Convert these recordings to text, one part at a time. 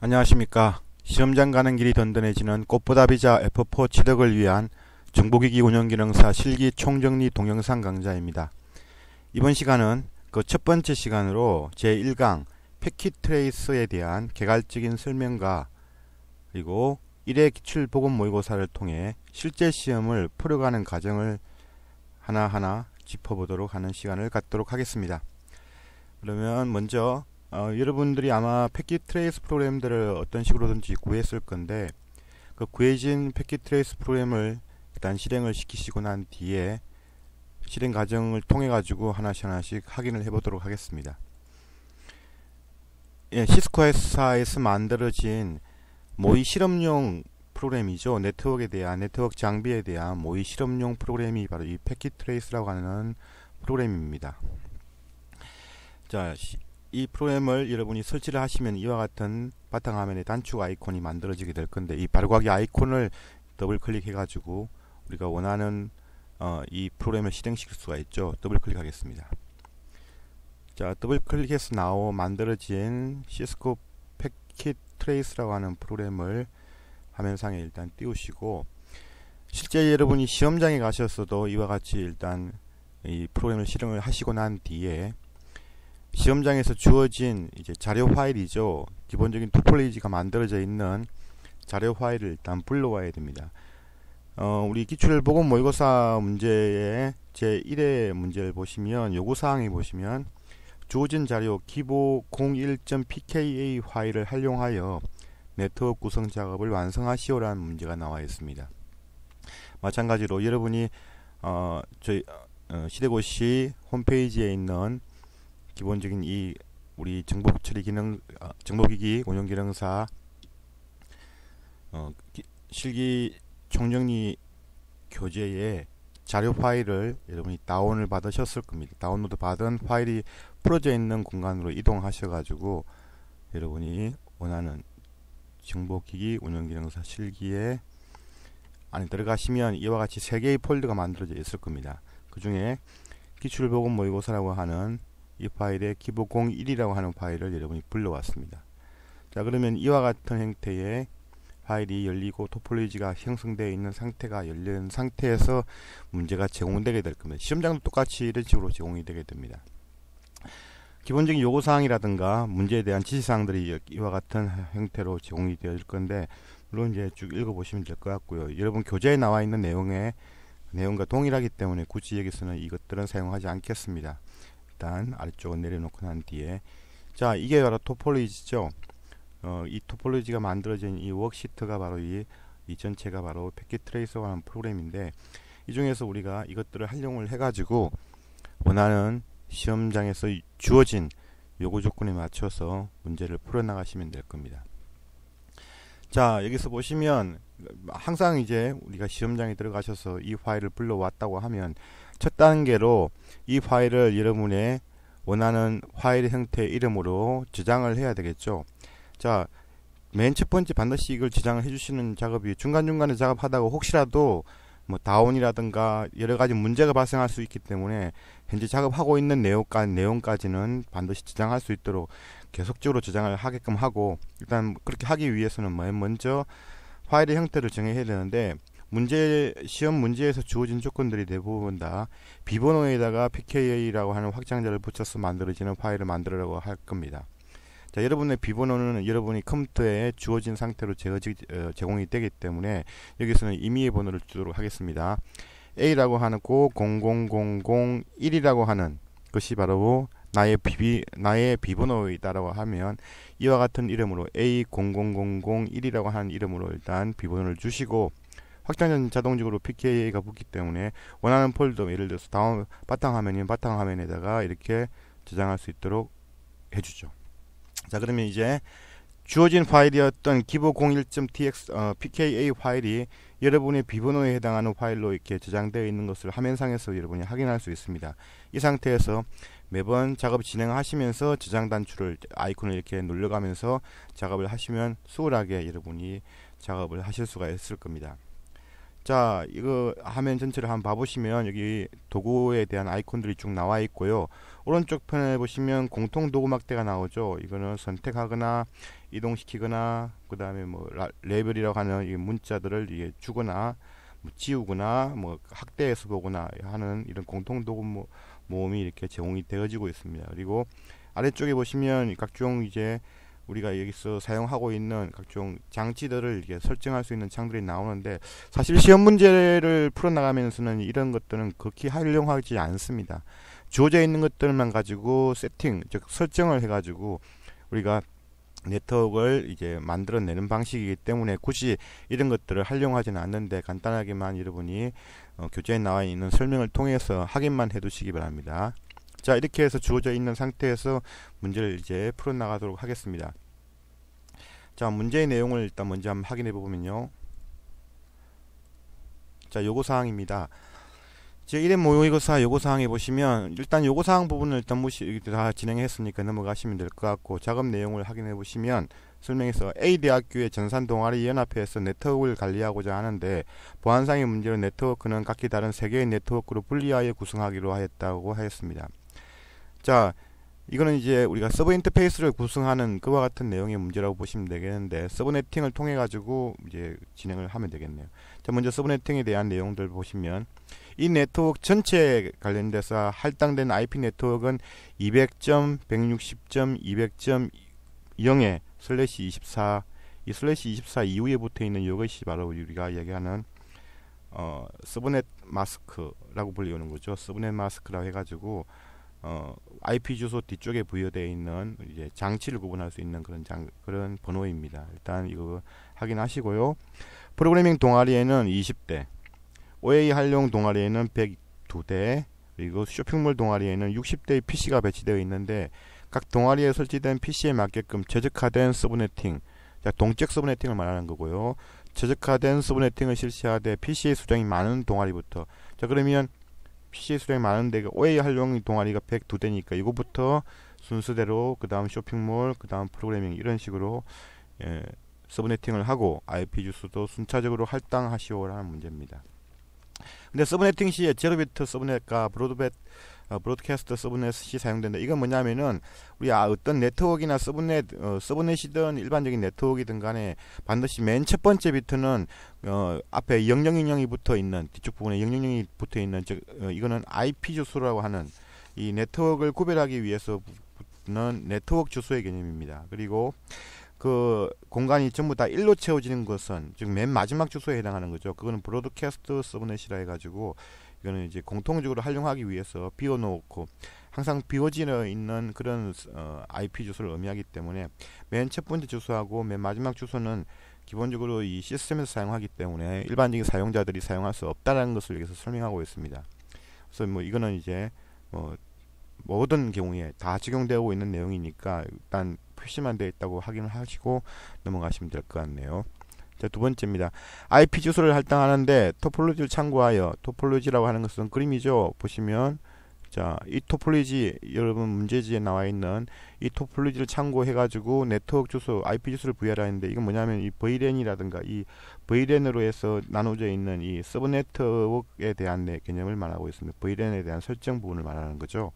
안녕하십니까. 시험장 가는 길이 든든해지는 꽃보다 비자 F4 취득을 위한 정보기기 운영기능사 실기 총정리 동영상 강좌입니다. 이번 시간은 그 첫 번째 시간으로 제1강 패킷 트레이스에 대한 개괄적인 설명과 그리고 1회 기출 보건 모의고사를 통해 실제 시험을 풀어가는 과정을 하나하나 짚어보도록 하는 시간을 갖도록 하겠습니다. 그러면 먼저 어, 여러분들이 아마 패킷 트레이스 프로그램들을 어떤 식으로든지 구했을 건데 그 구해진 패킷 트레이스 프로그램을 일단 실행을 시키시고 난 뒤에 실행 과정을 통해 가지고 하나씩 하나씩 확인을 해 보도록 하겠습니다. 예, 시스코 회사에서 만들어진 모의 실험용 프로그램이죠. 네트워크에 대한 네트워크 장비에 대한 모의 실험용 프로그램이 바로 이 패킷 트레이스라고 하는 프로그램입니다. 자, 이 프로그램을 여러분이 설치를 하시면 이와 같은 바탕화면에 단축 아이콘이 만들어지게 될 건데 이바로가기 아이콘을 더블 클릭해 가지고 우리가 원하는 어, 이 프로그램을 실행시킬 수가 있죠 더블 클릭하겠습니다 자 더블 클릭해서 나오 만들어진 시스코 패킷 트레이스라고 하는 프로그램을 화면상에 일단 띄우시고 실제 여러분이 시험장에 가셨어도 이와 같이 일단 이 프로그램을 실행을 하시고 난 뒤에 시험장에서 주어진 이제 자료 파일이죠. 기본적인 투플레이지가 만들어져 있는 자료 파일을 일단 불러와야 됩니다. 어, 우리 기출 보건 모의고사 문제의 제1회 문제를 보시면 요구사항이 보시면 주어진 자료 기보 01.pka 파일을 활용하여 네트워크 구성 작업을 완성하시오라는 문제가 나와 있습니다. 마찬가지로 여러분이 어, 저희 어, 시대고시 홈페이지에 있는 기본적인 이 우리 정보 처리 기능 아, 정보기기 운영 기능사 어, 기, 실기 총정리 교재에 자료 파일을 여러분이 다운을 받으셨을 겁니다. 다운로드 받은 파일이 풀어져 있는 공간으로 이동하셔가지고 여러분이 원하는 정보기기 운영기능사 실기에 안에 들어가시면 이와 같이 3개의 폴드가 만들어져 있을 겁니다. 그 중에 기출보건 모의고사라고 하는 이 파일에 기보01이라고 하는 파일을 여러분이 불러왔습니다. 자 그러면 이와 같은 형태의 파일이 열리고 토폴로지가 형성되어 있는 상태가 열린 상태에서 문제가 제공되게 될 겁니다. 시험장도 똑같이 이런 식으로 제공이 되게 됩니다. 기본적인 요구사항이라든가 문제에 대한 지시사항들이 이와 같은 형태로 제공이 되어질 건데 물론 이제 쭉 읽어보시면 될 것 같고요. 여러분 교재에 나와 있는 내용의 내용과 동일하기 때문에 굳이 여기서는 이것들은 사용하지 않겠습니다. 일단 아래쪽은 내려놓고 난 뒤에 자 이게 바로 토폴로지죠 어, 이 토폴로지가 만들어진 이 워크시트가 바로 이, 이 전체가 바로 패킷 트레이서가 는 프로그램인데 이 중에서 우리가 이것들을 활용을 해가지고 원하는 시험장에서 주어진 요구 조건에 맞춰서 문제를 풀어나가시면 될 겁니다. 자 여기서 보시면 항상 이제 우리가 시험장에 들어가셔서 이 파일을 불러왔다고 하면 첫 단계로 이 파일을 여러분의 원하는 파일 형태 이름으로 저장을 해야 되겠죠. 자, 맨 첫 번째 반드시 이걸 저장을 해주시는 작업이 중간중간에 작업하다가 혹시라도 뭐 다운이라든가 여러 가지 문제가 발생할 수 있기 때문에 현재 작업하고 있는 내용까지, 내용까지는 반드시 저장할 수 있도록 계속적으로 저장을 하게끔 하고 일단 그렇게 하기 위해서는 먼저 파일의 형태를 정해야 되는데 문제 시험 문제에서 주어진 조건들이 대부분 다 비번호에다가 pka라고 하는 확장자를 붙여서 만들어지는 파일을 만들으라고 할 겁니다. 자, 여러분의 비번호는 여러분이 컴퓨터에 주어진 상태로 제어지, 어, 제공이 되기 때문에 여기서는 임의의 번호를 주도록 하겠습니다. A라고 하는 00001이라고 하는 것이 바로 나의 비비 나의 비번호이다라고 하면 이와 같은 이름으로 A00001이라고 하는 이름으로 일단 비번호를 주시고 확장전 자동적으로 PKA가 붙기 때문에 원하는 폴더 예를 들어서 다운 바탕 화면이면 바탕 화면에다가 이렇게 저장할 수 있도록 해주죠. 자 그러면 이제 주어진 파일이었던 기보 01.tx 어, pka 파일이 여러분의 비번호에 해당하는 파일로 이렇게 저장되어 있는 것을 화면상에서 여러분이 확인할 수 있습니다. 이 상태에서 매번 작업 진행하시면서 저장 단추를 아이콘을 이렇게 눌러가면서 작업을 하시면 수월하게 여러분이 작업을 하실 수가 있을 겁니다. 자 이거 화면 전체를 한번 봐보시면 여기 도구에 대한 아이콘들이 쭉 나와 있고요 오른쪽 편에 보시면 공통 도구 막대가 나오죠 이거는 선택하거나 이동시키거나 그 다음에 뭐 레벨이라고 하는 이 문자들을 이게 주거나 뭐 지우거나 뭐 학대해서 보거나 하는 이런 공통 도구 모음이 이렇게 제공이 되어지고 있습니다 그리고 아래쪽에 보시면 각종 이제 우리가 여기서 사용하고 있는 각종 장치들을 이게 설정할 수 있는 창들이 나오는데 사실 시험 문제를 풀어나가면서는 이런 것들은 극히 활용하지 않습니다. 주어져 있는 것들만 가지고 세팅, 즉 설정을 해가지고 우리가 네트워크를 이제 만들어내는 방식이기 때문에 굳이 이런 것들을 활용하지는 않는데 간단하게만 여러분이 어, 교재에 나와 있는 설명을 통해서 확인만 해두시기 바랍니다. 자 이렇게 해서 주어져 있는 상태에서 문제를 이제 풀어 나가도록 하겠습니다 자 문제의 내용을 일단 먼저 한번 확인해 보면요 자 요구사항입니다 제 1회 모의고사 요구사항에 보시면 일단 요구사항 부분을 일단 무시 다 진행했으니까 넘어가시면 될 것 같고 작업 내용을 확인해 보시면 설명에서 A 대학교의 전산 동아리 연합회에서 네트워크를 관리하고자 하는데 보안상의 문제로 네트워크는 각기 다른 세 개의 네트워크로 분리하여 구성하기로 하였다고 하였습니다. 자, 이거는 이제 우리가 서브 인터페이스를 구성하는 그와 같은 내용의 문제라고 보시면 되겠는데 서브네팅을 통해 가지고 이제 진행을 하면 되겠네요. 자, 먼저 서브네팅에 대한 내용들 보시면 이 네트워크 전체에 관련돼서 할당된 IP 네트워크는 200.160.200.0에 슬래시 24, 이 슬래시 24 이후에 붙어 있는 이것이 바로 우리가 얘기하는 어, 서브넷 마스크라고 불리우는 거죠. 서브넷 마스크라고 해가지고 어, IP 주소 뒤쪽에 부여되어 있는 이제 장치를 구분할 수 있는 그런 장, 그런 번호입니다. 일단 이거 확인하시고요. 프로그래밍 동아리에는 20대, OA 활용 동아리에는 102대, 그리고 쇼핑몰 동아리에는 60대의 PC가 배치되어 있는데 각 동아리에 설치된 PC에 맞게끔 최적화된 서브네팅, 동적 서브네팅을 말하는 거고요. 최적화된 서브네팅을 실시하되 PC의 수정이 많은 동아리부터 자 그러면 PC 수량이 많은데 OA 활용 동아리가 102대니까 이거부터 순서대로 그 다음 쇼핑몰 그 다음 프로그래밍 이런 식으로 예, 서브네팅을 하고 IP 주소도 순차적으로 할당하시오라는 문제입니다. 근데 서브네팅 시에 제로비트 서브넷과 브로드벳 브로드캐스트 아, 서브넷이 사용된다. 이건 뭐냐면은 우리 아, 어떤 네트워크나 서브넷 어, 서브넷이든 일반적인 네트워크이든 간에 반드시 맨 첫 번째 비트는 어, 앞에 0000이 붙어 있는 뒤쪽 부분에 0000이 붙어 있는 즉 어, 이거는 IP 주소라고 하는 이 네트워크를 구별하기 위해서 붙는 네트워크 주소의 개념입니다. 그리고 그 공간이 전부 다 1로 채워지는 것은 즉맨 마지막 주소에 해당하는 거죠. 그거는 브로드캐스트 서브넷이라 해가지고 이거는 이제 공통적으로 활용하기 위해서 비워놓고 항상 비워지어 있는 그런 어, IP 주소를 의미하기 때문에 맨 첫 번째 주소하고 맨 마지막 주소는 기본적으로 이 시스템에서 사용하기 때문에 일반적인 사용자들이 사용할 수 없다는 것을 여기서 설명하고 있습니다. 그래서 뭐 이거는 이제 뭐 모든 경우에 다 적용되고 있는 내용이니까 일단 표시만 되어 있다고 확인을 하시고 넘어가시면 될 것 같네요. 두 번째입니다. IP 주소를 할당하는데 토폴로지를 참고하여 토폴로지라고 하는 것은 그림이죠. 보시면 자, 이 토폴로지 여러분 문제지에 나와 있는 이 토폴로지를 참고해 가지고 네트워크 주소, IP 주소를 부여하는데 이건 뭐냐면 이 VLAN이라든가 이 VLAN으로 해서 나눠져 있는 이 서브 네트워크에 대한 네, 개념을 말하고 있습니다. VLAN에 대한 설정 부분을 말하는 거죠.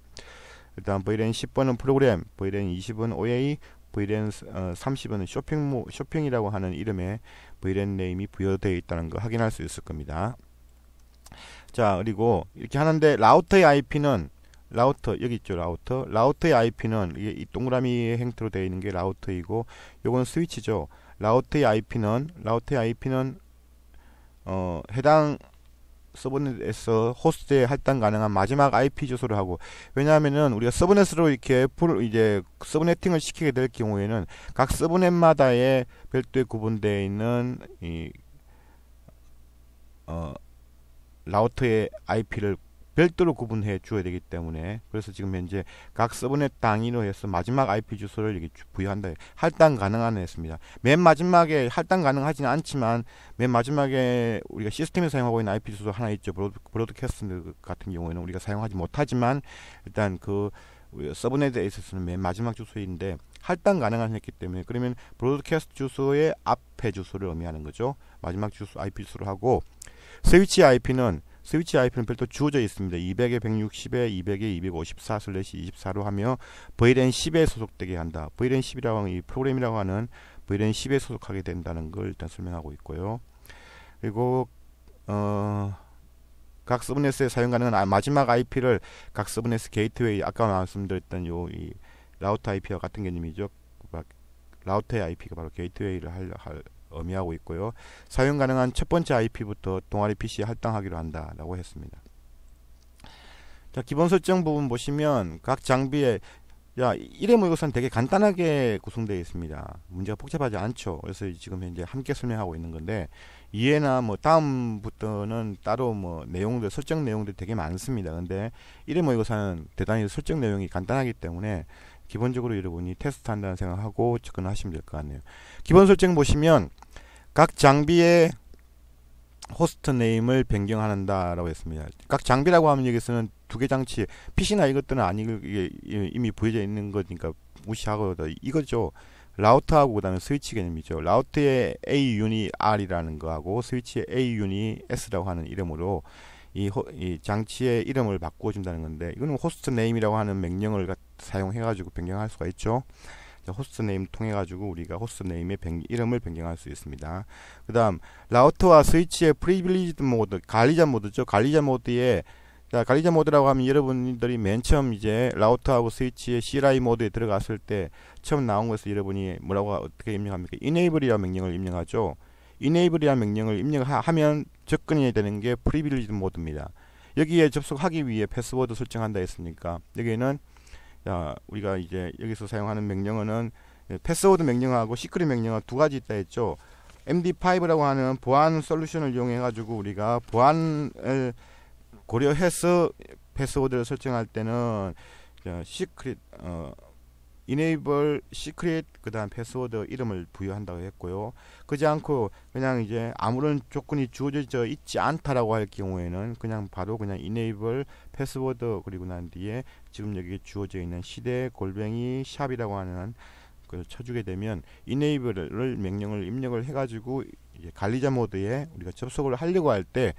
일단 VLAN 10번은 프로그램, VLAN 20은 OA, VLAN 30번은 쇼핑 쇼핑이라고 하는 이름의 브 l a 네임이 부여되어 있다는 거 확인할 수 있을 겁니다. 자, 그리고 이렇게 하는데 라우터의 IP는 라우터 여기 있죠 라우터 라우터의 IP는 이게 이 동그라미 형태로 되어 있는 게 라우터이고 요건 스위치죠 라우터의 IP는 라우터의 IP는 어 해당 서브넷에서 호스트에 할당 가능한 마지막 IP 주소를 하고 왜냐하면은 우리가 서브넷으로 이렇게 풀 이제 서브네팅을 시키게 될 경우에는 각 서브넷마다의 별도의 구분되어 있는 이 어, 라우터의 IP를 별도로 구분해 주어야 되기 때문에 그래서 지금 현재 각서번넷 단위로 해서 마지막 IP 주소를 이렇게 부여한다. 할당 가능한 했습니다. 맨 마지막에 할당 가능하지는 않지만 맨 마지막에 우리가 시스템에 사용하고 있는 IP 주소 하나 있죠. 브로드캐스트 같은 경우에는 우리가 사용하지 못하지만 일단 그 서브넷에 있어서는 맨 마지막 주소인데 할당 가능한 했기 때문에 그러면 브로드캐스트 주소의 앞에 주소를 의미하는 거죠. 마지막 주소 IP 주소를 하고 스위치 IP는 스위치 IP는 별도 주어져 있습니다. 200에 160에 200에 254 슬래시 24로 하며 VLAN 10에 소속되게 한다. VLAN 10이라고 하는 이 프로그램이라고 하는 VLAN 10에 소속하게 된다는 걸 일단 설명하고 있고요. 그리고 어, 각 서브넷에 사용 가능한 아, 마지막 IP를 각 서브넷 게이트웨이 아까 말씀드렸던 요이 라우터 IP와 같은 개념이죠. 라우터의 IP가 바로 게이트웨이를 할, 할 의미하고 있고요. 사용 가능한 첫 번째 IP부터 동아리 PC에 할당하기로 한다라고 했습니다. 자, 기본 설정 부분 보시면 각 장비에 야, 이래 모의고사는 되게 간단하게 구성되어 있습니다. 문제가 복잡하지 않죠. 그래서 지금 현재 함께 설명하고 있는 건데 이해나뭐 다음부터는 따로 뭐 내용들 설정 내용들 되게 많습니다. 근데 이래 모의고사는 대단히 설정 내용이 간단하기 때문에 기본적으로 여러분이 테스트 한다는 생각하고 접근하시면 될 것 같네요. 기본 설정 보시면 각 장비의 호스트 네임을 변경한다라고 했습니다. 각 장비라고 하면 여기서는 두 개 장치 PC나 이것들은 아니 이미 보여져 있는 거니까 무시하고 이거죠. 라우터하고 그다음에 스위치 개념이죠. 라우터의 A 유닛 R이라는 거하고 스위치의 A 유닛 S라고 하는 이름으로 이, 호, 이 장치의 이름을 바꾸어 준다는 건데 이거는 호스트 네임이라고 하는 명령을 가, 사용해가지고 변경할 수가 있죠. 호스트 네임 통해 가지고 우리가 호스트 네임의 변, 이름을 변경할 수 있습니다. 그다음 라우터와 스위치의 프리빌리지드 모드, 관리자 모드죠. 관리자 모드에 자, 관리자 모드라고 하면 여러분들이 맨 처음 이제 라우터하고 스위치의 CLI 모드에 들어갔을 때 처음 나온 것을 여러분이 뭐라고 어떻게 입력합니까? enable이라는 명령을 입력하죠. enable이라는 명령을 입력하면 접근해야 되는 게 privileged 모드입니다. 여기에 접속하기 위해 패스워드 설정한다 했으니까 여기에는 자, 우리가 이제 여기서 사용하는 명령어는 패스워드 예, 명령하고 시크릿 명령어 두 가지 있다 했죠. MD5라고 하는 보안 솔루션을 이용해 가지고 우리가 보안을 고려해서 패스워드를 설정할 때는 시크릿 어 이네이 b 시크릿 그 다음 패스워드 이름을 부여한다고 했고요. 그지 않고 그냥 이제 아무런 조건이 주어져 있지 않다라고 할 경우에는 그냥 바로 그냥 이네이 b 패스워드 그리고 난 뒤에 지금 여기 주어져 있는 시대 골뱅이 샵이라고 하는 그 쳐주게 되면 이네이 b l 을 명령을 입력을 해가지고 관리자 모드에 우리가 접속을 하려고 할 때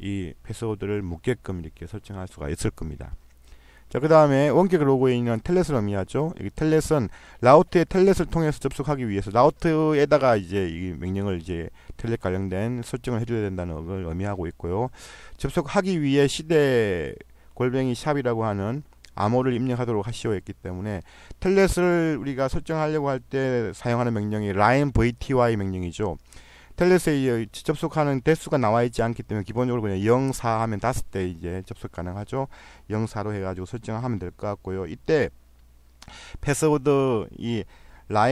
이 패스워드를 묻게끔 이렇게 설정할 수가 있을 겁니다. 자, 그 다음에 원격 로고에 있는 텔넷을 의미하죠. 여기 텔넷은 라우트의 텔넷을 통해서 접속하기 위해서 라우트에다가 이제 이 명령을 이제 텔넷 관련된 설정을 해줘야 된다는 걸 의미하고 있고요. 접속하기 위해 시대 골뱅이 샵이라고 하는 암호를 입력하도록 하시오 했기 때문에 텔넷을 우리가 설정하려고 할 때 사용하는 명령이 line vty 명령이죠. 텔레스에 접속하는 대수가 나와 있지 않기 때문에 기본적으로 그냥 영사 하면 다섯 대 이제 접속 가능하죠. 영사로 해가지고 설정하면 될 것 같고요. 이때 패스워드 이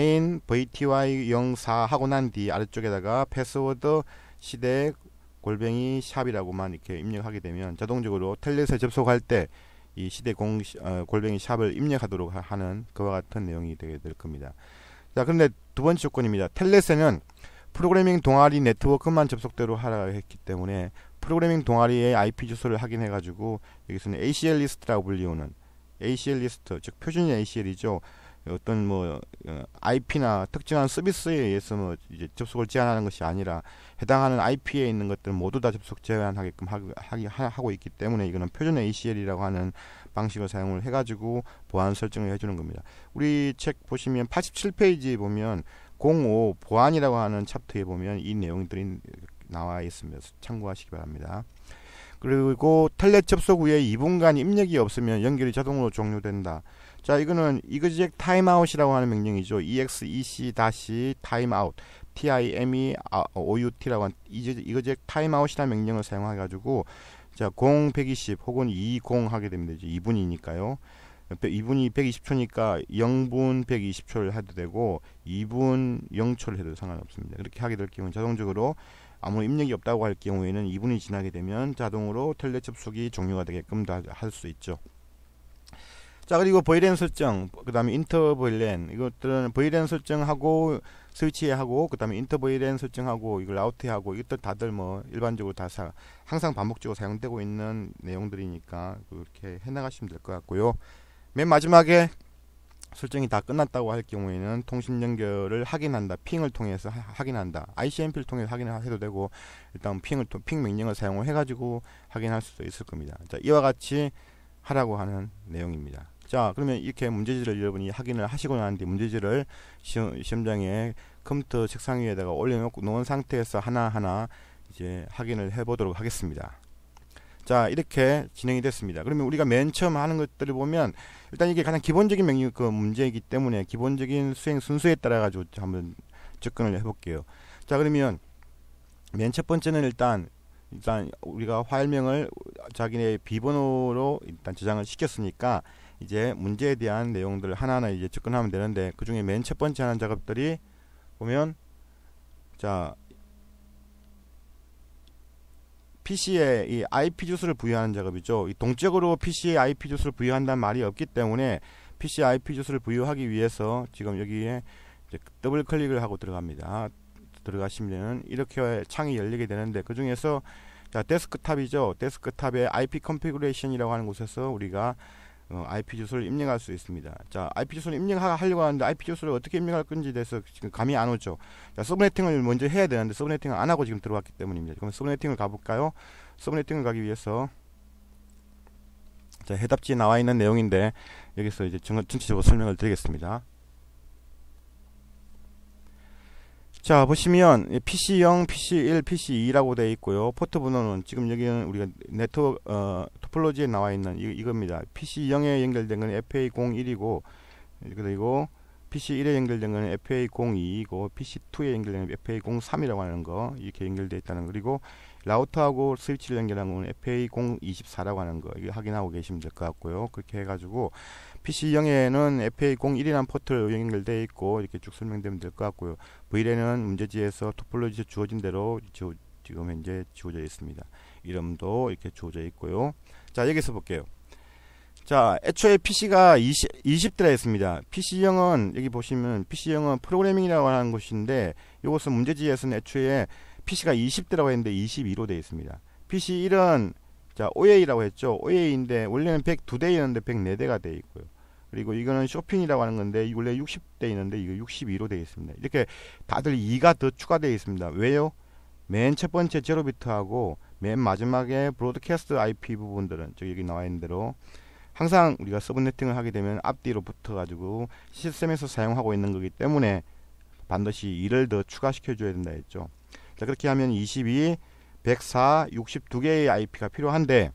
라인 VTY 04 하고 난 뒤 아래쪽에다가 패스워드 시대 골뱅이 샵이라고만 이렇게 입력하게 되면 자동적으로 텔넷에 접속할 때 이 시대 공 어, 골뱅이 샵을 입력하도록 하는 그와 같은 내용이 되게 될 겁니다. 자, 그런데 두 번째 조건입니다. 텔넷에는 프로그래밍 동아리 네트워크만 접속대로 하라 했기 때문에 프로그래밍 동아리의 IP 주소를 확인해 가지고 여기서는 ACL 리스트라고 불리우는 ACL 리스트 즉 표준 ACL이죠. 어떤 뭐 IP나 어, 특정한 서비스에 의해서 뭐 이제 접속을 제한하는 것이 아니라 해당하는 IP에 있는 것들 모두 다 접속 제한하게끔 하기, 하고 있기 때문에 이거는 표준 ACL이라고 하는 방식을 사용을 해가지고 보안 설정을 해주는 겁니다. 우리 책 보시면 87페이지 보면 05 보안이라고 하는 차트에 보면 이 내용들이 나와 있으면 참고하시기 바랍니다. 그리고 텔넷 접속 후에 2분간 입력이 없으면 연결이 자동으로 종료된다. 자, 이거는 이그젝 타임아웃이라고 하는 명령이죠. exec 다시 타임아웃 time out라고 하는 이그젝 타임아웃이라는 명령을 사용해 가지고 자, 0120 혹은 20 하게 됩니다. 이제 2분이니까요. 이분이 120초니까 0분 120초를 해도 되고 2분 0초를 해도 상관없습니다. 그렇게 하게 될 경우는 자동적으로 아무 입력이 없다고 할 경우에는 2분이 지나게 되면 자동으로 텔레 접속이 종료가 되게끔 도할 수 있죠. 자 그리고 보이랜 설정 그 다음에 인터보이랜 이것들은 보이랜 설정하고 스위치하고 그 다음에 인터보이랜 설정하고 이걸 아웃트하고 이것들 다들 뭐 일반적으로 다 사, 항상 반복적으로 사용되고 있는 내용들이니까 그렇게 해나가시면 될 것 같고요 맨 마지막에 설정이 다 끝났다고 할 경우에는 통신 연결을 확인한다. 핑을 통해서 하, 확인한다. ICMP를 통해서 확인을 해도 되고 일단 핑을 핑 명령을 사용을 해가지고 확인할 수도 있을 겁니다. 자, 이와 같이 하라고 하는 내용입니다. 자, 그러면 이렇게 문제지를 여러분이 확인을 하시고 난 뒤 문제지를 시험, 시험장에 컴퓨터 책상 위에다가 올려 놓은 상태에서 하나하나 이제 확인을 해보도록 하겠습니다. 자 이렇게 진행이 됐습니다. 그러면 우리가 맨 처음 하는 것들을 보면 일단 이게 가장 기본적인 명령 그 문제이기 때문에 기본적인 수행 순서에 따라 가지고 한번 접근을 해볼게요. 자 그러면 맨 첫 번째는 일단 일단 우리가 화일명을 자기네 비번호로 일단 저장을 시켰으니까 이제 문제에 대한 내용들을 하나하나 이제 접근하면 되는데 그 중에 맨 첫 번째 하는 작업들이 보면 자 PC에 이 IP 주소를 부여하는 작업이죠. 이 동적으로 PC에 IP 주소를 부여한다는 말이 없기 때문에 PC IP 주소를 부여하기 위해서 지금 여기에 더블 클릭을 하고 들어갑니다. 들어가시면 이렇게 창이 열리게 되는데 그 중에서 자 데스크탑이죠. 데스크탑에 IP 컨피그레이션이라고 하는 곳에서 우리가 어, IP 주소를 입력할 수 있습니다. 자, IP 주소를 입력하려고 하는데 IP 주소를 어떻게 입력할 건지 대해서 지금 감이 안 오죠. 자, 서브네팅을 먼저 해야 되는데 서브네팅을 안 하고 지금 들어왔기 때문입니다. 그럼 서브네팅을 가볼까요? 서브네팅을 가기 위해서 자, 해답지에 나와 있는 내용인데 여기서 이제 전체적으로 설명을 드리겠습니다. 자 보시면 PC형, PC1, PC2라고 되어 있고요. 포트 번호는 지금 여기는 우리가 네트워크 어, 토폴로지에 나와 있는 이, 겁니다 PC0에 연결된 건 FA01이고 그리고 PC1에 연결된 건 FA02이고 PC2에 연결된 건 FA03이라고 하는 거 이렇게 연결되어 있다는 거 그리고 라우터하고 스위치를 연결한 건 FA024라고 하는 거 이거 확인하고 계시면 될 것 같고요. 그렇게 해가지고 PC0에는 FA01이라는 포트로 연결되어 있고 이렇게 쭉 설명되면 될 것 같고요. VLAN은 문제지에서 토폴로지에 주어진 대로 지우, 지금 현재 주어져 있습니다. 이름도 이렇게 주어져 있고요. 자 여기서 볼게요. 자 애초에 PC가 20, 20대라였습니다. PC0은 여기 보시면 PC0은 프로그래밍이라고 하는 곳인데 이것은 문제지에서는 애초에 PC가 20대라고 했는데 22로 되어 있습니다. PC1은 자, OA라고 했죠. OA인데 원래는 102대였는데 104대가 되어 있고요. 그리고 이거는 쇼핑이라고 하는 건데 원래 60대 있는데 이거 62로 되어 있습니다. 이렇게 다들 2가 더 추가되어 있습니다. 왜요? 맨 첫 번째 제로비트하고 맨 마지막에 브로드캐스트 IP 부분들은 저기 여기 나와 있는 대로 항상 우리가 서브네팅을 하게 되면 앞뒤로 붙어가지고 시스템에서 사용하고 있는 거기 때문에 반드시 2를 더 추가시켜 줘야 된다 했죠. 자 그렇게 하면 22, 104, 62개의 IP가 필요한데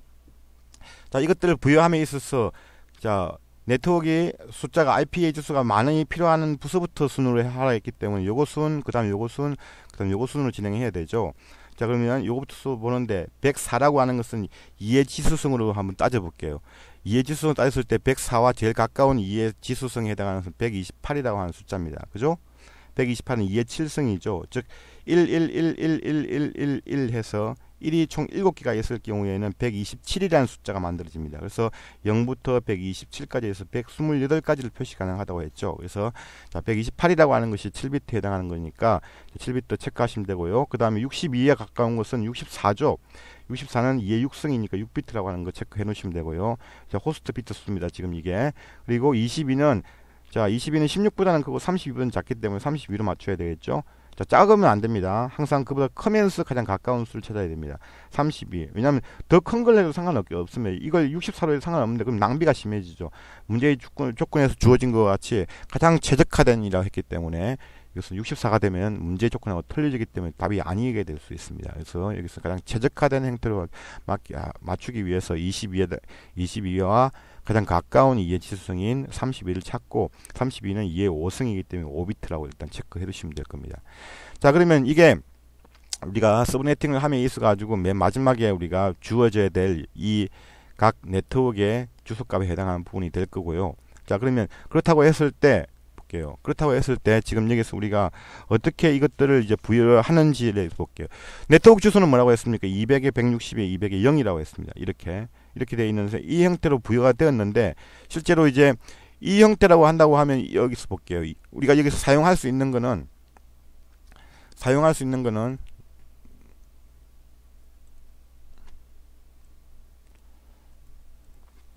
자 이것들을 부여함에 있어서 자 네트워크의 숫자가 IPH 수가 많이 필요한 부서부터 순으로 하라 했기 때문에 요거 순, 그 다음 에 요거 순, 그 다음 에 요거 순으로 진행해야 되죠. 자 그러면 요거부터 수 보는데 104라고 하는 것은 이해 지수성으로 한번 따져볼게요. 이해 지수성 따졌을 때 104와 제일 가까운 이해 지수성에 해당하는 것은 128이라고 하는 숫자입니다. 그죠? 128은 이해 7성이죠. 즉 11111111 해서 1이 총 7개가 있을 경우에는 127이라는 숫자가 만들어집니다. 그래서 0부터 127까지 해서 1 2 8까지를 표시 가능하다고 했죠. 그래서 자 128이라고 하는 것이 7비트에 해당하는 거니까 7비트 체크하시면 되고요. 그 다음에 62에 가까운 것은 64죠. 64는 2의 6승이니까 6비트라고 하는 거 체크해 놓으시면 되고요. 자 호스트 비트 수입니다. 지금 이게. 그리고 22는 자 22는 16보다는 크고 32보다는 작기 때문에 32로 맞춰야 되겠죠. 자, 작으면 안 됩니다. 항상 그보다 크면서 가장 가까운 수를 찾아야 됩니다. 32. 왜냐하면 더 큰 걸 해도 상관없으면 이걸 64로 해도 상관없는데 그럼 낭비가 심해지죠. 문제의 조건, 조건에서 주어진 것 같이 가장 최적화된이라고 했기 때문에 이것은 64가 되면 문제 조건하고 틀려지기 때문에 답이 아니게 될 수 있습니다. 그래서 여기서 가장 최적화된 형태로 아, 맞추기 위해서 22에, 22와 가장 가까운 2의 치수승인 3 2를 찾고 32는 2의 5승이기 때문에 5비트라고 일단 체크해 두시면 될 겁니다. 자 그러면 이게 우리가 서브네팅을 함에 있어 가지고 맨 마지막에 우리가 주어져야 될 이 각 네트워크의 주소값에 해당하는 부분이 될 거고요. 자 그러면 그렇다고 했을 때 볼게요. 그렇다고 했을 때 지금 여기서 우리가 어떻게 이것들을 이제 부여를 하는지를 볼게요. 네트워크 주소는 뭐라고 했습니까? 200에 160에 200에 0이라고 했습니다. 이렇게 이렇게 돼 있는데 이 형태로 부여가 되었는데 실제로 이제 이 형태라고 한다고 하면 여기서 볼게요. 우리가 여기서 사용할 수 있는 거는 사용할 수 있는 거는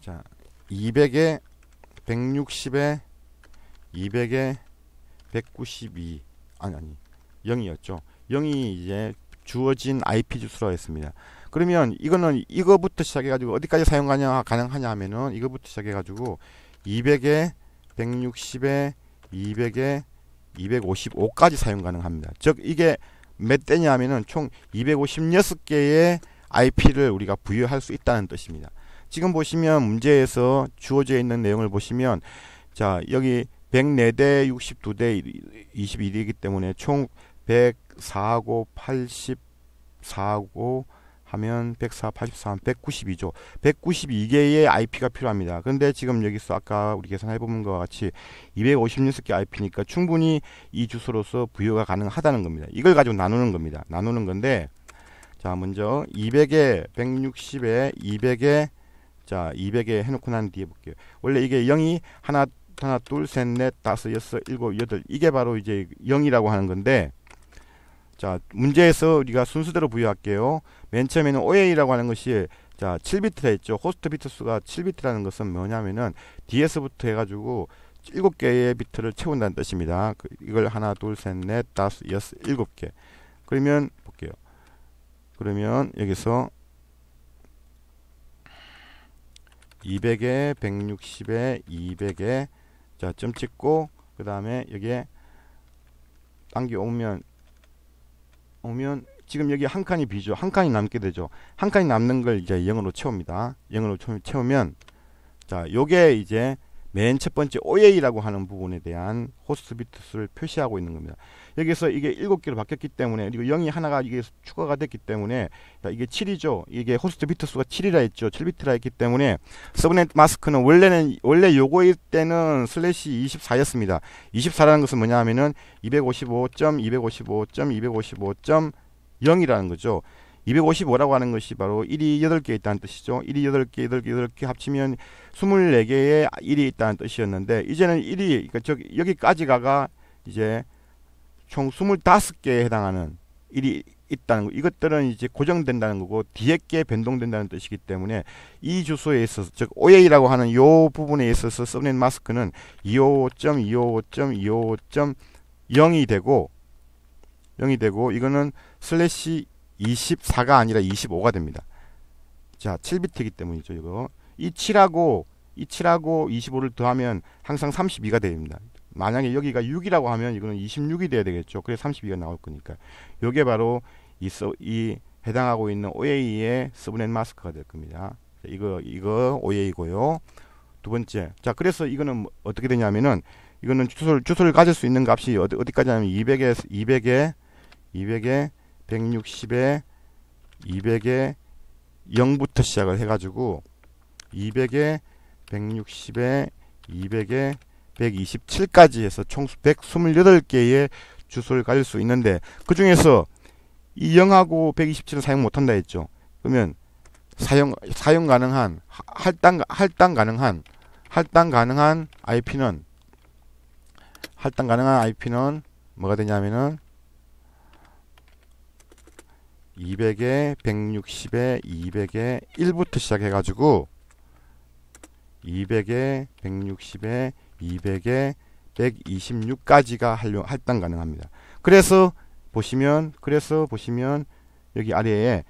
자 200에 160에 200에 192 아니 아니 0이었죠. 0이 이제 주어진 IP 주소라 했습니다. 그러면 이거는 이거부터 시작해가지고 어디까지 사용하냐 가능하냐 하면은 이거부터 시작해가지고 200에 160에 200에 255까지 사용 가능합니다. 즉 이게 몇 대냐 하면은 총 256개의 IP를 우리가 부여할 수 있다는 뜻입니다. 지금 보시면 문제에서 주어져 있는 내용을 보시면 자 여기 104대 62대 21이기 때문에 총 104고 84고 하면 104, 8 3 192조. 192개의 IP가 필요합니다. 근데 지금 여기서 아까 우리 계산해 보는 것과 같이 256개 IP니까 충분히 이 주소로서 부여가 가능하다는 겁니다. 이걸 가지고 나누는 겁니다. 나누는 건데 자, 먼저 200에 160에 200에 자, 200에 해 놓고 난 뒤에 볼게요. 원래 이게 0이 하나 하나 둘셋넷 다섯 여섯 일곱 여덟 이게 바로 이제 0이라고 하는 건데 자 문제에서 우리가 순수대로 부여할게요. 맨 처음에는 OA라고 하는 것이 자 7비트라 있죠. 호스트 비트 수가 7비트라는 것은 뭐냐면은 DS부터 해가지고 7개의 비트를 채운다는 뜻입니다. 그, 이걸 하나 둘 셋 넷 다섯 여섯 일곱 개 그러면 볼게요. 그러면 여기서 200에 160에 200에 자 점 찍고 그 다음에 여기에 당기 오면 오면 지금 여기 한 칸이 비죠. 한 칸이 남게 되죠. 한 칸이 남는 걸 이제 0으로 채웁니다. 0으로 채우면 자, 요게 이제 맨첫 번째 OA라고 하는 부분에 대한 호스트 비트수를 표시하고 있는 겁니다. 여기서 이게 7개로 바뀌었기 때문에 그리고 0이 하나가 이게 추가가 됐기 때문에 이게 7이죠. 이게 호스트 비트수가 7이라 했죠. 7비트라 했기 때문에 서브넷 마스크는 원래는 원래 요거일 때는 슬래시 24였습니다. 24라는 것은 뭐냐 하면은 255.255.255.0이라는 거죠. 255라고 하는 것이 바로 1이 8개 있다는 뜻이죠. 1이 8개, 8개, 8개 합치면 24개의 1이 있다는 뜻이었는데 이제는 1이 그러니까 즉 여기까지가가 이제 총 25개에 해당하는 1이 있다는 거. 이것들은 이제 고정된다는 거고 뒤에 게 변동된다는 뜻이기 때문에 이 주소에 있어서 즉 OA라고 하는 요 부분에 있어서 서브넷 마스크는 255.255.255.0이 되고 0이 되고 이거는 슬래시 24가 아니라 25가 됩니다. 자, 7비트이기 때문이죠, 이거. 이 7하고 이 7하고 25를 더하면 항상 32가 됩니다. 만약에 여기가 6이라고 하면 이거는 26이 돼야 되겠죠. 그래서 32가 나올 거니까. 요게 바로 이, 서, 이 해당하고 있는 OA의 서브넷 마스크가 될 겁니다. 이거 이거 OA고요. 두 번째. 자, 그래서 이거는 뭐 어떻게 되냐면은 이거는 주소를 주소를 가질 수 있는 값이 어디, 어디까지 냐면 200에 200에 200에 160에 200에 0부터 시작을 해가지고 200에 160에 200에 127까지 해서 총 128개의 주소를 가질 수 있는데 그 중에서 이 0하고 127은 사용 못한다 했죠. 그러면 사용 사용 가능한 할당 할당 가능한 할당 가능한 IP는 할당 가능한 IP는 뭐가 되냐면은 200에 160에 200에 1부터 시작해가지고 200에 160에 200에 126까지가 활용, 할당 가능합니다. 그래서 보시면 그래서 보시면 여기 아래에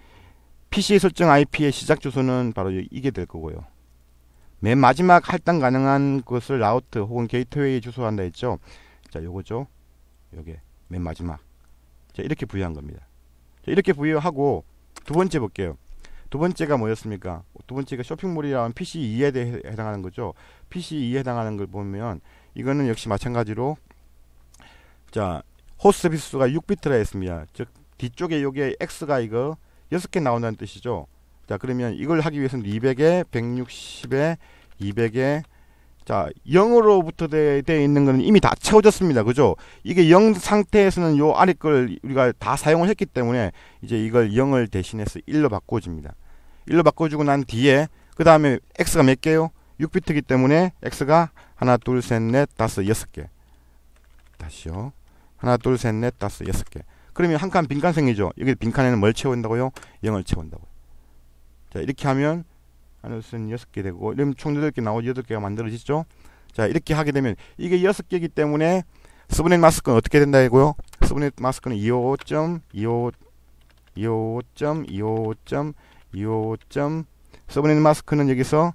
PC 설정 IP의 시작 주소는 바로 이게 될 거고요. 맨 마지막 할당 가능한 것을 라우트 혹은 게이트웨이 주소 한다 했죠. 자, 요거죠. 요게 맨 마지막. 자, 이렇게 부여한 겁니다. 이렇게 부여하고 두 번째 볼게요. 두 번째가 뭐였습니까? 두 번째가 쇼핑몰이라는 PC2에 대해 해당하는 거죠. PC2에 해당하는 걸 보면 이거는 역시 마찬가지로 자 호스트 비수가 6비트라 했습니다. 즉 뒤쪽에 요게 X가 이거 6개 나온다는 뜻이죠. 자 그러면 이걸 하기 위해서는 200에 160에 200에 자, 0으로부터 되어 있는 거는 이미 다 채워졌습니다. 그죠? 이게 0 상태에서는 요 아래 걸 우리가 다 사용을 했기 때문에 이제 이걸 0을 대신해서 1로 바꿔줍니다. 1로 바꿔주고 난 뒤에 그 다음에 x가 몇 개요? 6비트기 때문에 x가 하나, 둘, 셋, 넷, 다섯, 여섯 개. 다시요. 하나, 둘, 셋, 넷, 다섯, 여섯 개. 그러면 한 칸 빈칸 생기죠? 여기 빈칸에는 뭘 채운다고요? 0을 채운다고요. 자, 이렇게 하면 하늘수6개 되고 이러면 총8개 나오고 8 개가 만들어지죠. 자 이렇게 하게 되면 이게 6 개이기 때문에 스브넷 마스크는 어떻게 된다 이고요? 스브넷 마스크는 255.25 255.25.25. 서브넷 마스크는 여기서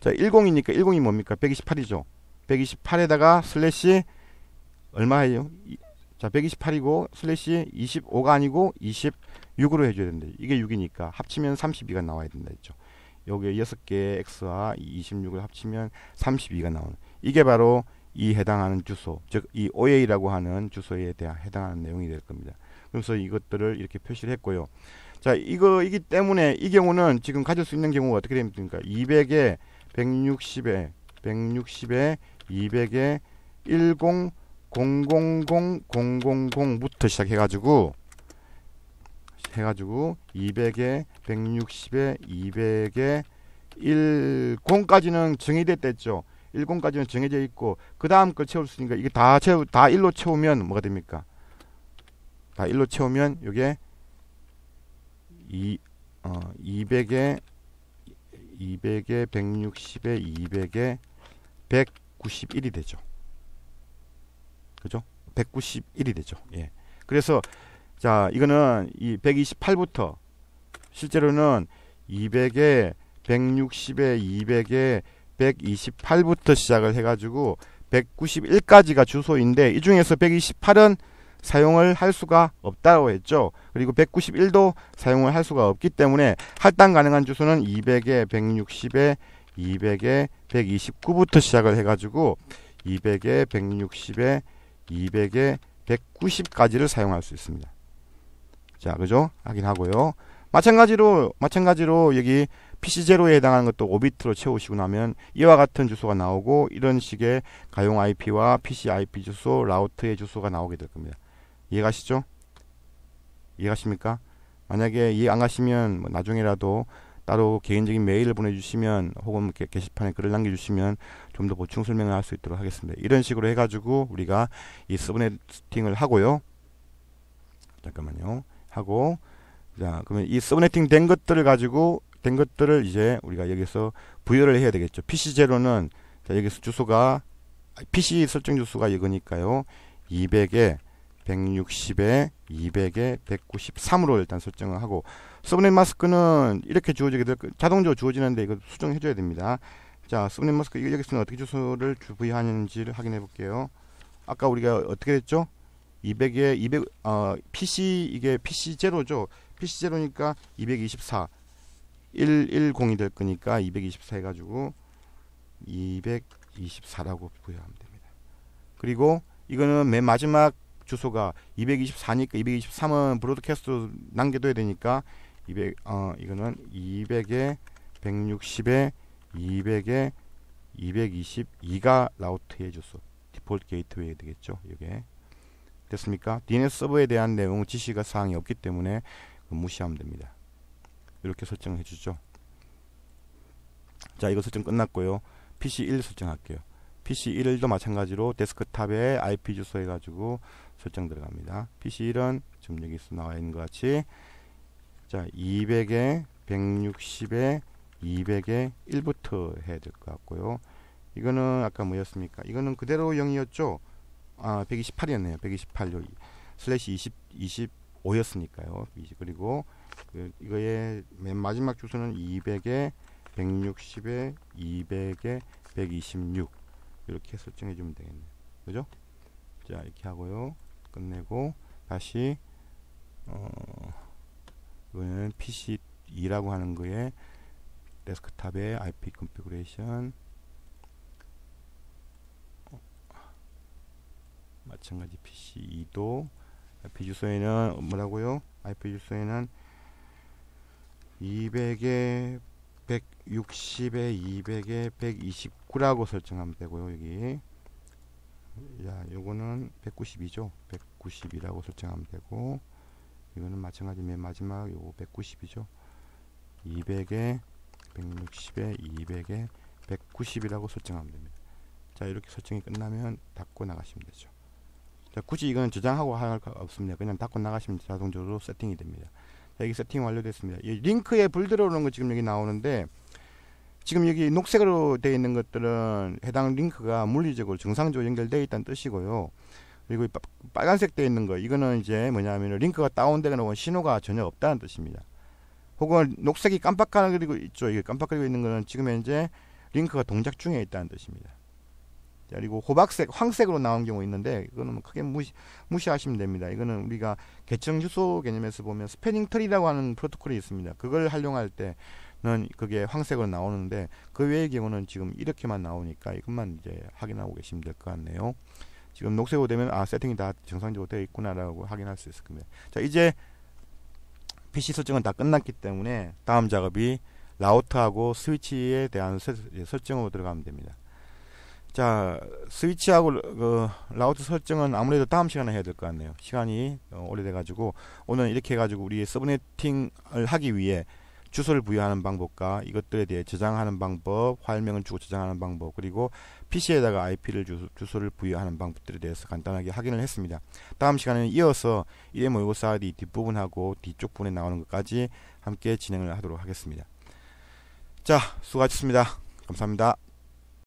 자 10이니까 10이 뭡니까? 128이죠. 128에다가 슬래시 얼마예요? 자 128이고 슬래시 25가 아니고 26으로 해줘야 된다 이게 6이니까 합치면 32가 나와야 된다 했죠. 여기에 6 개의 x와 26을 합치면 32가 나오는 이게 바로 이 해당하는 주소 즉 이 OA라고 하는 주소에 대한 해당하는 내용이 될 겁니다. 그러면서 이것들을 이렇게 표시를 했고요. 자 이거이기 때문에 이 경우는 지금 가질 수 있는 경우가 어떻게 됩니까? 200에 160에 160에 200에 10 0000000부터 시작해가지고 해가지고 200에 160에 200에 10까지는 정의돼 됐죠. 10까지는 정해져 있고 그 다음 걸 채울 수 있으니까 이게 다 채우 다 1로 채우면 뭐가 됩니까? 다 1로 채우면 이게 2 어, 200에 200에 160에 200에 191이 되죠. 그죠? 191이 되죠. 예. 그래서 자, 이거는 이 128부터 실제로는 200에 160에 200에 128부터 시작을 해가지고 191까지가 주소인데 이 중에서 128은 사용을 할 수가 없다고 했죠. 그리고 191도 사용을 할 수가 없기 때문에 할당 가능한 주소는 200에 160에 200에 129부터 시작을 해가지고 200에 160에 200에 190까지를 사용할 수 있습니다. 자, 그죠? 확인하고요. 마찬가지로, 마찬가지로 여기 PC0에 해당하는 것도 5비트로 채우시고 나면 이와 같은 주소가 나오고 이런 식의 가용 IP와 PC IP 주소, 라우트의 주소가 나오게 될 겁니다. 이해가시죠? 이해가십니까? 만약에 이해 안 가시면 뭐 나중에라도 따로 개인적인 메일을 보내주시면 혹은 뭐 게시판에 글을 남겨주시면 좀 더 보충 설명을 할 수 있도록 하겠습니다. 이런 식으로 해가지고 우리가 이 서브네팅을 하고요. 잠깐만요. 하고 자 그러면 이 서브네팅 된 것들을 가지고 된 것들을 이제 우리가 여기서 부여를 해야 되겠죠. PC 제로는 자, 여기서 주소가 아, PC 설정 주소가 이거니까요. 200에 160에 200에 193으로 일단 설정을 하고 서브넷 마스크는 이렇게 주어지게 될 자동적으로 주어지는데 이거 수정해 줘야 됩니다. 자, 서브넷 마스크 이거 여기서는 어떻게 주소를 부여하는지를 확인해 볼게요. 아까 우리가 어떻게 됐죠 200에 200 어, PC 이게 PC 제로죠. PC 제로니까 224 110이 될 거니까 224 해가지고 224라고 부여하면 됩니다. 그리고 이거는 맨 마지막 주소가 224니까 223은 브로드캐스트 남겨둬야 되니까 200 어, 이거는 200에 160에 200에 222가 라우트의 주소 디폴트 게이트웨이 되겠죠. 이게 됐습니까? DNS 서버에 대한 내용 지시가 사항이 없기 때문에 무시하면 됩니다. 이렇게 설정해 주죠. 자, 이거 설정 끝났고요. PC1 설정할게요. PC1도 마찬가지로 데스크탑에 IP 주소 해가지고 설정 들어갑니다. PC1은 지금 여기서 나와 있는 것 같이 자 200에 160에 200에 1부터 해야 될 것 같고요. 이거는 아까 뭐였습니까? 이거는 그대로 0이었죠? 아 128이었네요. 128 여기 슬래시 20 25였으니까요. 그리고 그 이거의 맨 마지막 주소는 200에 160에 200에 126 이렇게 설정해 주면 되겠네요. 그죠? 자 이렇게 하고요. 끝내고 다시 어 이거는 PC2라고 하는 거에 데스크탑의 IP 컨피그레이션 마찬가지 PC2도 IP 주소에는 뭐라고요? IP 주소에는 200에 160에 200에 129라고 설정하면 되고요 여기 야 요거는 192죠 192라고 설정하면 되고 이거는 마찬가지 맨 마지막 요거 190이죠 200에 160에 200에 190이라고 설정하면 됩니다 자 이렇게 설정이 끝나면 닫고 나가시면 되죠 굳이 이건 저장하고 할 거 없습니다. 그냥 닫고 나가시면 자동적으로 세팅이 됩니다. 자, 여기 세팅 완료됐습니다. 이 링크에 불 들어오는 거 지금 여기 나오는데 지금 여기 녹색으로 되어 있는 것들은 해당 링크가 물리적으로 정상적으로 연결되어 있다는 뜻이고요. 그리고 빨간색 되어 있는 거 이거는 이제 뭐냐면 링크가 다운되거나 신호가 전혀 없다는 뜻입니다. 혹은 녹색이 깜빡거리고 있죠. 이게 깜빡거리고 있는 거는 지금 현재 링크가 동작 중에 있다는 뜻입니다. 그리고 호박색, 황색으로 나온 경우 있는데 이거는 뭐 크게 무시, 무시하시면 됩니다. 이거는 우리가 계층 휴소 개념에서 보면 스패닝 트리라고 하는 프로토콜이 있습니다. 그걸 활용할 때는 그게 황색으로 나오는데 그 외의 경우는 지금 이렇게만 나오니까 이것만 이제 확인하고 계시면 될 것 같네요. 지금 녹색으로 되면 아 세팅이 다 정상적으로 되어 있구나라고 확인할 수 있을 겁니다. 자 이제 PC 설정은 다 끝났기 때문에 다음 작업이 라우터하고 스위치에 대한 설정으로 들어가면 됩니다. 자 스위치하고 그 라우트 설정은 아무래도 다음 시간에 해야 될 것 같네요 시간이 어, 오래돼 가지고 오늘 이렇게 해 가지고 우리의 서브네팅을 하기 위해 주소를 부여하는 방법과 이것들에 대해 저장하는 방법 화면을 주고 저장하는 방법 그리고 PC에다가 IP를 주소, 를 부여하는 방법들에 대해서 간단하게 확인을 했습니다 다음 시간에는 이어서 이해 모의고사 ID 뒷부분하고 뒤쪽 부분에 나오는 것까지 함께 진행을 하도록 하겠습니다 자 수고하셨습니다 감사합니다